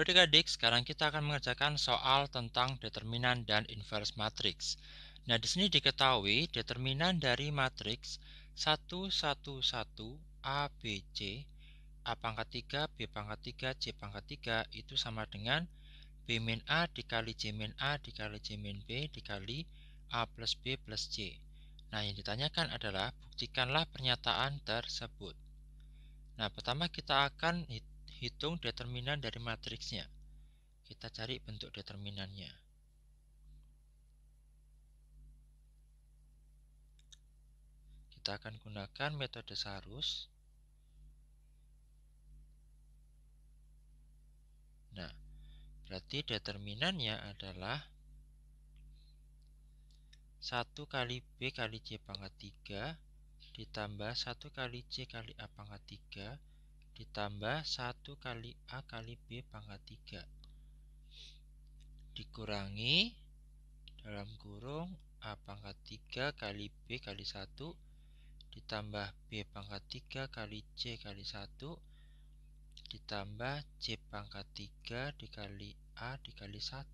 Halo adik adik, sekarang kita akan mengerjakan soal tentang determinan dan inverse matriks. Nah, di sini diketahui determinan dari matriks 1 1 1 A B C A pangkat 3, B pangkat 3, C pangkat 3 itu sama dengan B min A dikali C min A dikali C min B dikali A plus B plus C. Nah, yang ditanyakan adalah buktikanlah pernyataan tersebut. Nah, pertama kita akan hitung hitung determinan dari matriksnya. Kita cari bentuk determinannya. Kita akan gunakan metode sarus. Nah, berarti determinannya adalah 1 kali B kali C pangkat 3 ditambah 1 kali C kali A pangkat 3 ditambah 1 kali A kali B pangkat 3 dikurangi dalam kurung A pangkat 3 kali B kali 1 ditambah B pangkat 3 kali C kali 1 ditambah C pangkat 3 dikali A dikali 1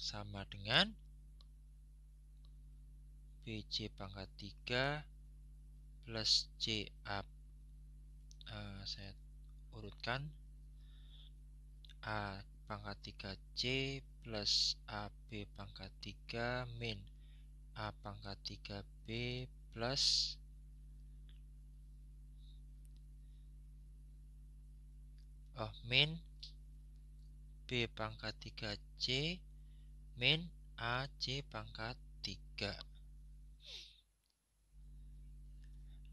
sama dengan BC pangkat 3 plus CA uh, saya urutkan A pangkat 3C plus AB pangkat 3 min A pangkat 3B plus oh, min B pangkat 3C min A C pangkat 3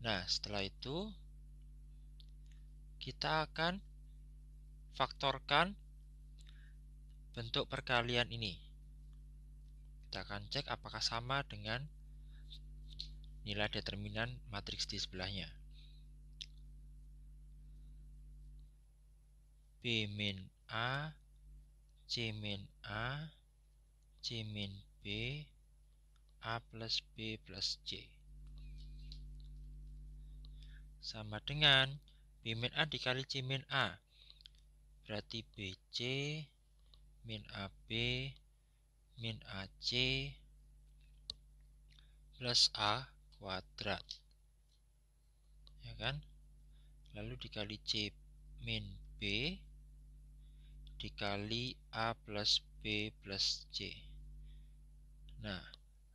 Nah setelah itu kita akan faktorkan bentuk perkalian ini. Kita akan cek apakah sama dengan nilai determinan matriks di sebelahnya. B min A, C min A, C min B, A plus B plus C. Sama dengan B min A dikali C min A. Berarti BC min AB min AC plus A kuadrat. Ya kan? Lalu dikali C min B dikali A plus B plus C. Nah,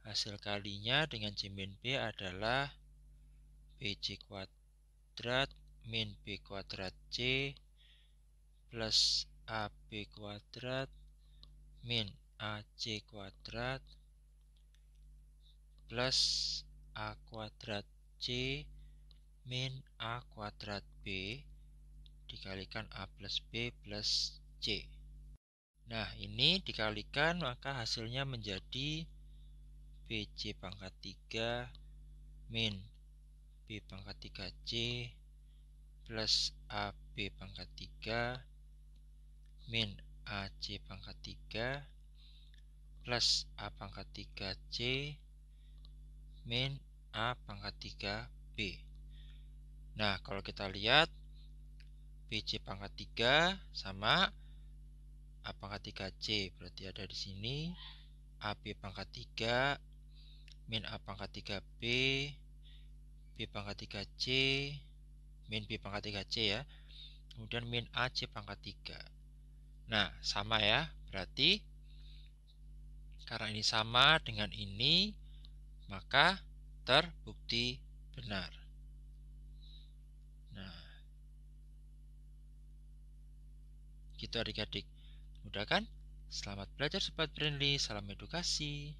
hasil kalinya dengan C min B adalah BC kuadrat min B kuadrat C plus AB kuadrat min AC kuadrat plus A kuadrat C min A kuadrat B dikalikan A plus B plus C. Nah, ini dikalikan maka hasilnya menjadi BC pangkat 3 min B pangkat 3C plus AB pangkat 3 min AC pangkat 3 plus A pangkat 3C min A pangkat 3B. Nah, kalau kita lihat BC pangkat 3 sama A pangkat 3C berarti ada di sini AB pangkat 3 min A pangkat 3B B pangkat 3C min B pangkat 3C ya. Kemudian min a c pangkat 3. Nah, sama ya. Berarti karena ini sama dengan ini, maka terbukti benar. Nah, gitu adik-adik. Mudah kan? Selamat belajar sobat friendly salam edukasi.